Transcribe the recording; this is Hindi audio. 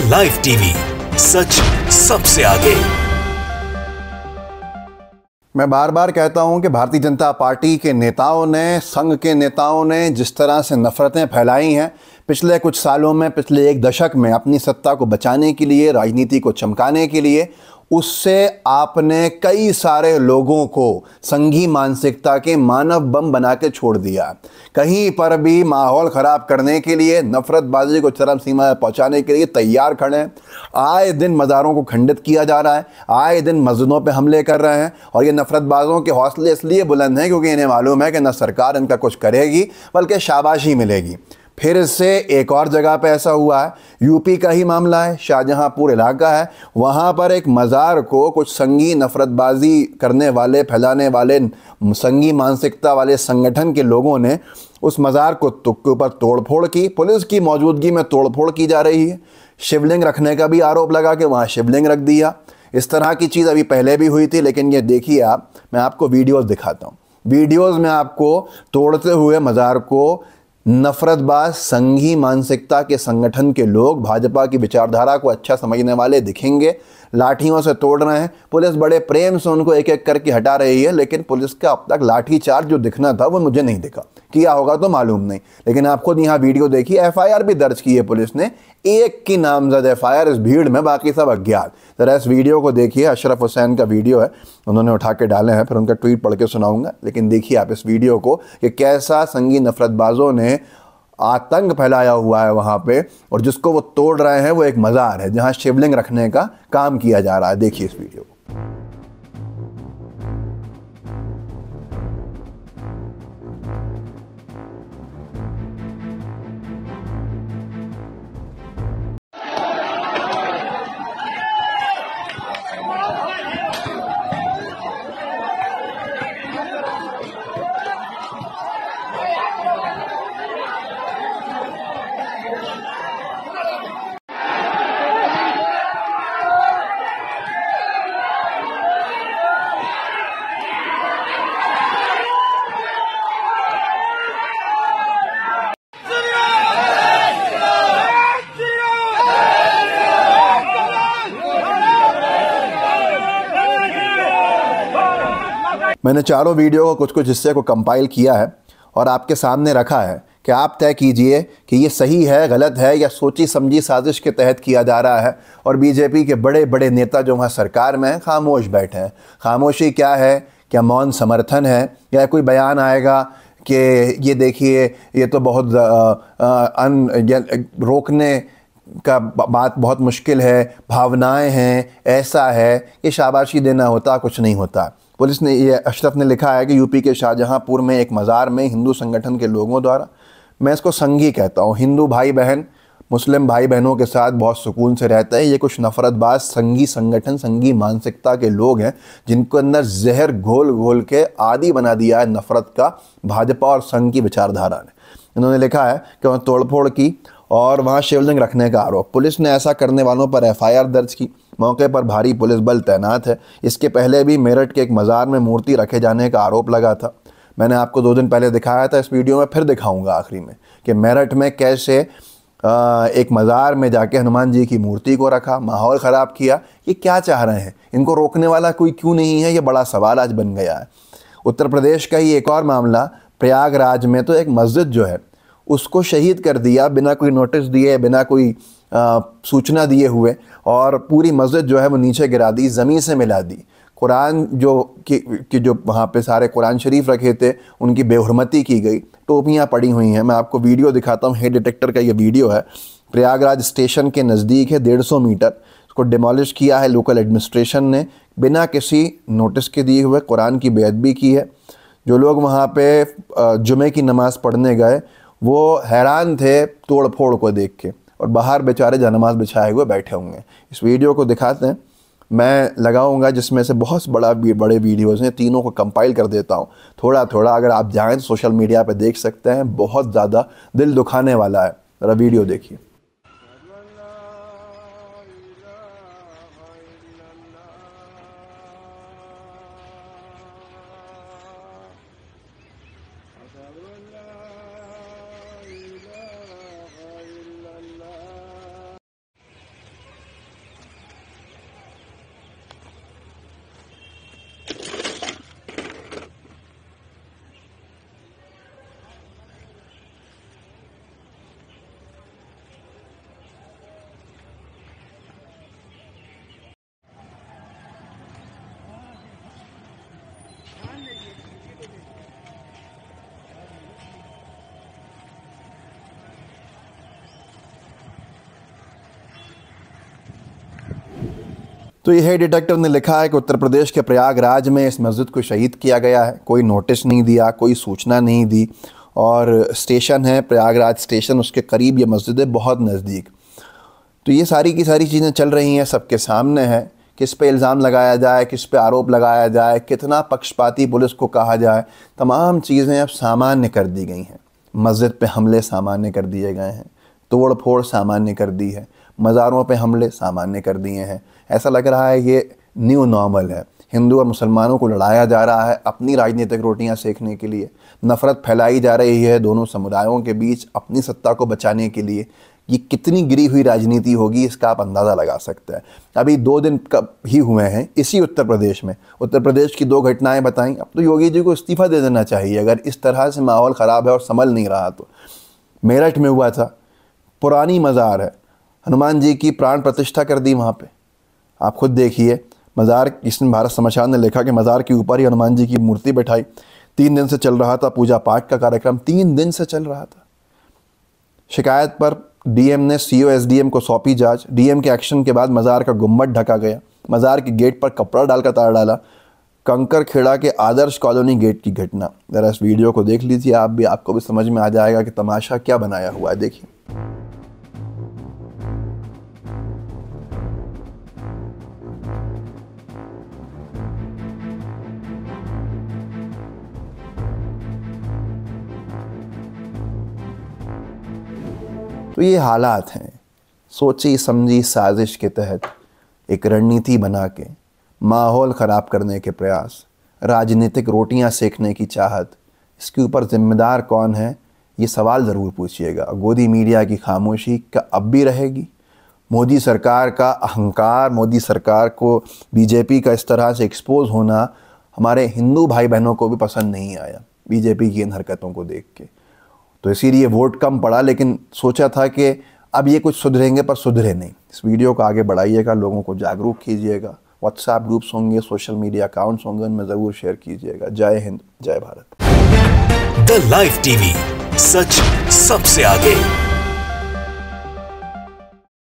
लाइव टीवी सच सबसे आगे मैं बार बार कहता हूं कि भारतीय जनता पार्टी के नेताओं ने संघ के नेताओं ने जिस तरह से नफ़रतें फैलाई हैं पिछले कुछ सालों में पिछले एक दशक में अपनी सत्ता को बचाने के लिए राजनीति को चमकाने के लिए उससे आपने कई सारे लोगों को संघी मानसिकता के मानव बम बना के छोड़ दिया कहीं पर भी माहौल ख़राब करने के लिए नफरतबाजी को चरम सीमा पहुंचाने के लिए तैयार खड़े हैं आए दिन मज़ारों को खंडित किया जा रहा है आए दिन मस्जिदों पर हमले कर रहे हैं और ये नफरतबाजों के हौसले इसलिए बुलंद हैं क्योंकि इन्हें मालूम है कि न सरकार इनका कुछ करेगी बल्कि शाबाशी मिलेगी फिर से एक और जगह पे ऐसा हुआ है यूपी का ही मामला है शाहजहांपुर इलाका है वहाँ पर एक मज़ार को कुछ संगी नफरतबाजी करने वाले फैलाने वाले संगी मानसिकता वाले संगठन के लोगों ने उस मज़ार को के ऊपर तोड़फोड़ की पुलिस की मौजूदगी में तोड़फोड़ की जा रही है शिवलिंग रखने का भी आरोप लगा के वहाँ शिवलिंग रख दिया इस तरह की चीज़ अभी पहले भी हुई थी लेकिन ये देखिए आप मैं आपको वीडियोज़ दिखाता हूँ वीडियोस में आपको तोड़ते हुए मज़ार को नफरतबाज संघी मानसिकता के संगठन के लोग भाजपा की विचारधारा को अच्छा समझने वाले दिखेंगे लाठियों से तोड़ रहे हैं पुलिस बड़े प्रेम से उनको एक एक करके हटा रही है लेकिन पुलिस का अब तक लाठीचार्ज जो दिखना था वो मुझे नहीं दिखा किया होगा तो मालूम नहीं लेकिन आप खुद यहाँ वीडियो देखिए एफ भी दर्ज की है पुलिस ने एक की नामजद एफ इस भीड़ में बाकी सब अज्ञात ज़रा इस वीडियो को देखिए अशरफ हुसैन का वीडियो है उन्होंने उठा के डाले हैं फिर उनका ट्वीट पढ़ के सुनाऊंगा लेकिन देखिए आप इस वीडियो को कि कैसा संगी नफरतबाजों ने आतंक फैलाया हुआ है वहाँ पे और जिसको वो तोड़ रहे हैं वो एक मज़ार है जहाँ शिवलिंग रखने का काम किया जा रहा है देखिए इस वीडियो मैंने चारों वीडियो को कुछ कुछ हिस्से को कंपाइल किया है और आपके सामने रखा है कि आप तय कीजिए कि ये सही है गलत है या सोची समझी साजिश के तहत किया जा रहा है और बीजेपी के बड़े बड़े नेता जो वहाँ सरकार में हैं खामोश बैठे हैं खामोशी क्या है क्या मौन समर्थन है या कोई बयान आएगा कि ये देखिए ये तो बहुत आ, आ, अन रोकने का बात बहुत मुश्किल है भावनाएं हैं ऐसा है ये शाबाशी देना होता कुछ नहीं होता पुलिस ने ये अशरफ ने लिखा है कि यूपी के शाहजहांपुर में एक मज़ार में हिंदू संगठन के लोगों द्वारा मैं इसको संगी कहता हूँ हिंदू भाई बहन मुस्लिम भाई बहनों के साथ बहुत सुकून से रहते हैं ये कुछ नफरतबाज संगी संगठन संगी मानसिकता के लोग हैं जिनको अंदर जहर घोल घोल के आदि बना दिया है नफरत का भाजपा और संघ की विचारधारा ने इन्होंने लिखा है कि वहाँ तोड़फोड़ की और वहाँ शिवलिंग रखने का आरोप पुलिस ने ऐसा करने वालों पर एफआईआर दर्ज की मौके पर भारी पुलिस बल तैनात है इसके पहले भी मेरठ के एक मज़ार में मूर्ति रखे जाने का आरोप लगा था मैंने आपको दो दिन पहले दिखाया था इस वीडियो में फिर दिखाऊंगा आखिरी में कि मेरठ में कैसे एक मज़ार में जाके हनुमान जी की मूर्ति को रखा माहौल ख़राब किया ये क्या चाह रहे हैं इनको रोकने वाला कोई क्यों नहीं है ये बड़ा सवाल आज बन गया है उत्तर प्रदेश का ही एक और मामला प्रयागराज में तो एक मस्जिद जो है उसको शहीद कर दिया बिना कोई नोटिस दिए बिना कोई आ, सूचना दिए हुए और पूरी मस्जिद जो है वो नीचे गिरा दी ज़मीन से मिला दी कुरान जो कि, कि जो वहाँ पे सारे कुरान शरीफ रखे थे उनकी बेहरमती की गई टोपियाँ पड़ी हुई हैं मैं आपको वीडियो दिखाता हूँ हेड डिटेक्टर का ये वीडियो है प्रयागराज स्टेशन के नज़दीक है डेढ़ सौ मीटर उसको डिमोलिश किया है लोकल एडमिनिस्ट्रेशन ने बिना किसी नोटिस के दिए हुए कुरान की बेदबी की है जो लोग वहाँ पे जुमे की नमाज़ पढ़ने गए वो हैरान थे तोड़ फोड़ को देख के और बाहर बेचारे जानमाज बिछाए हुए बैठे होंगे इस वीडियो को दिखाते हैं मैं लगाऊंगा जिसमें से बहुत बड़ा बड़े वीडियोस हैं तीनों को कंपाइल कर देता हूँ थोड़ा थोड़ा अगर आप जाएँ तो सोशल मीडिया पर देख सकते हैं बहुत ज़्यादा दिल दुखाने वाला है ज़रा वीडियो देखिए तो यह डिटेक्टिव ने लिखा है कि उत्तर प्रदेश के प्रयागराज में इस मस्जिद को शहीद किया गया है कोई नोटिस नहीं दिया कोई सूचना नहीं दी और स्टेशन है प्रयागराज स्टेशन उसके करीब ये मस्जिद है बहुत नज़दीक तो ये सारी की सारी चीज़ें चल रही हैं सबके सामने है किस पे इल्ज़ाम लगाया जाए किस पे आरोप लगाया जाए कितना पक्षपाती पुलिस को कहा जाए तमाम चीज़ें अब सामान्य कर दी गई हैं मस्जिद पे हमले सामान्य कर दिए गए हैं तोड़ फोड़ सामान्य कर दी है मज़ारों पे हमले सामान्य कर दिए हैं ऐसा लग रहा है ये न्यू नॉर्मल है हिंदू और मुसलमानों को लड़ाया जा रहा है अपनी राजनीतिक रोटियां सेकने के लिए नफ़रत फैलाई जा रही है दोनों समुदायों के बीच अपनी सत्ता को बचाने के लिए ये कितनी गिरी हुई राजनीति होगी इसका आप अंदाज़ा लगा सकते हैं अभी दो दिन कब ही हुए हैं इसी उत्तर प्रदेश में उत्तर प्रदेश की दो घटनाएं बताएं अब तो योगी जी को इस्तीफ़ा दे देना चाहिए अगर इस तरह से माहौल ख़राब है और संभल नहीं रहा तो मेरठ में हुआ था पुरानी मज़ार है हनुमान जी की प्राण प्रतिष्ठा कर दी वहाँ पे आप खुद देखिए मज़ार इसमें भारत समाचार ने लिखा कि मज़ार के ऊपर ही हनुमान जी की मूर्ति बैठाई तीन दिन से चल रहा था पूजा पाठ का कार्यक्रम तीन दिन से चल रहा था शिकायत पर डीएम ने सीओ एसडीएम को सौंपी जांच डीएम के एक्शन के बाद मज़ार का गुम्बद ढका गया मज़ार के गेट पर कपड़ा डालकर तार डाला कंकर खेड़ा के आदर्श कॉलोनी गेट की घटना ज़रा इस वीडियो को देख लीजिए आप भी आपको भी समझ में आ जाएगा कि तमाशा क्या बनाया हुआ है देखिए तो ये हालात हैं सोची समझी साजिश के तहत एक रणनीति बना के माहौल ख़राब करने के प्रयास राजनीतिक रोटियां सेकने की चाहत इसके ऊपर जिम्मेदार कौन है ये सवाल ज़रूर पूछिएगा गोदी मीडिया की खामोशी का अब भी रहेगी मोदी सरकार का अहंकार मोदी सरकार को बीजेपी का इस तरह से एक्सपोज होना हमारे हिंदू भाई बहनों को भी पसंद नहीं आया बीजेपी की इन हरकतों को देख के तो इसीलिए वोट कम पड़ा लेकिन सोचा था कि अब ये कुछ सुधरेंगे पर सुधरे नहीं इस वीडियो को आगे बढ़ाइएगा लोगों को जागरूक कीजिएगा व्हाट्सएप ग्रुप्स होंगे सोशल मीडिया अकाउंट्स होंगे उनमें ज़रूर शेयर कीजिएगा जय हिंद जय भारत द लाइव टीवी सच सबसे आगे